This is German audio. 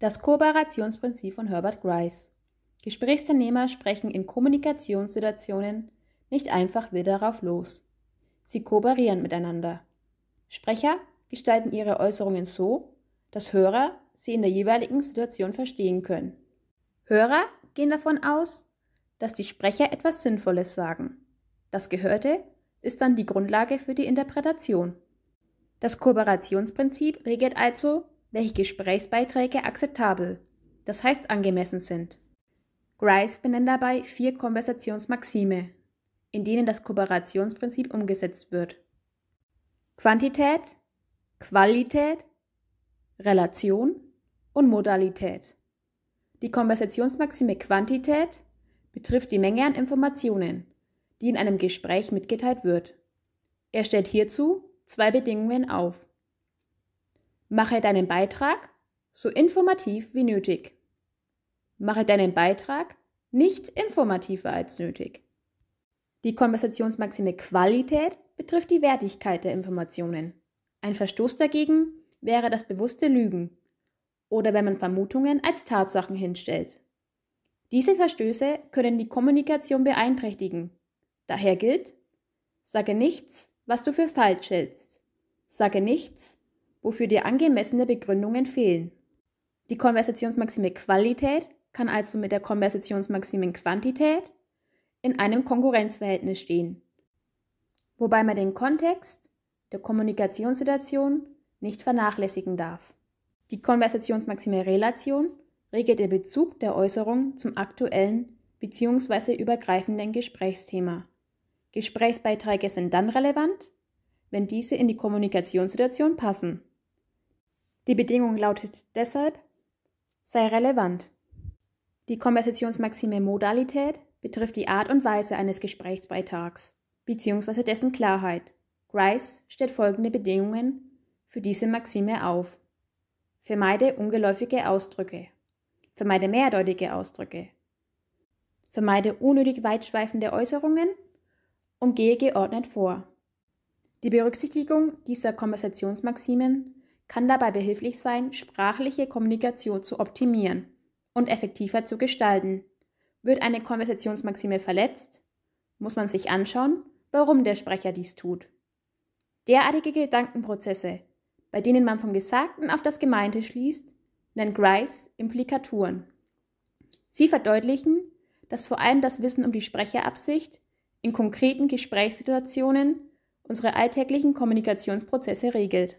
Das Kooperationsprinzip von Herbert Grice. Gesprächsteilnehmer sprechen in Kommunikationssituationen nicht einfach wieder darauf los. Sie kooperieren miteinander. Sprecher gestalten ihre Äußerungen so, dass Hörer sie in der jeweiligen Situation verstehen können. Hörer gehen davon aus, dass die Sprecher etwas Sinnvolles sagen. Das Gehörte ist dann die Grundlage für die Interpretation. Das Kooperationsprinzip regelt also, welche Gesprächsbeiträge akzeptabel, das heißt angemessen sind. Grice benennt dabei vier Konversationsmaxime, in denen das Kooperationsprinzip umgesetzt wird. Quantität, Qualität, Relation und Modalität. Die Konversationsmaxime Quantität betrifft die Menge an Informationen, die in einem Gespräch mitgeteilt wird. Er stellt hierzu zwei Bedingungen auf. Mache deinen Beitrag so informativ wie nötig. Mache deinen Beitrag nicht informativer als nötig. Die Konversationsmaxime Qualität betrifft die Wertigkeit der Informationen. Ein Verstoß dagegen wäre das bewusste Lügen oder wenn man Vermutungen als Tatsachen hinstellt. Diese Verstöße können die Kommunikation beeinträchtigen. Daher gilt, sage nichts, was du für falsch hältst. Sage nichts, wofür dir angemessene Begründungen fehlen. Die Konversationsmaxime Qualität kann also mit der Konversationsmaxime Quantität in einem Konkurrenzverhältnis stehen, wobei man den Kontext der Kommunikationssituation nicht vernachlässigen darf. Die Konversationsmaxime Relation regelt den Bezug der Äußerung zum aktuellen bzw. übergreifenden Gesprächsthema. Gesprächsbeiträge sind dann relevant, wenn diese in die Kommunikationssituation passen. Die Bedingung lautet deshalb, sei relevant. Die Konversationsmaxime Modalität betrifft die Art und Weise eines Gesprächsbeitrags bzw. dessen Klarheit. Grice stellt folgende Bedingungen für diese Maxime auf. Vermeide ungeläufige Ausdrücke. Vermeide mehrdeutige Ausdrücke. Vermeide unnötig weitschweifende Äußerungen und gehe geordnet vor. Die Berücksichtigung dieser Konversationsmaximen kann dabei behilflich sein, sprachliche Kommunikation zu optimieren und effektiver zu gestalten. Wird eine Konversationsmaxime verletzt, muss man sich anschauen, warum der Sprecher dies tut. Derartige Gedankenprozesse, bei denen man vom Gesagten auf das Gemeinte schließt, nennt Grice Implikaturen. Sie verdeutlichen, dass vor allem das Wissen um die Sprecherabsicht in konkreten Gesprächssituationen unsere alltäglichen Kommunikationsprozesse regelt.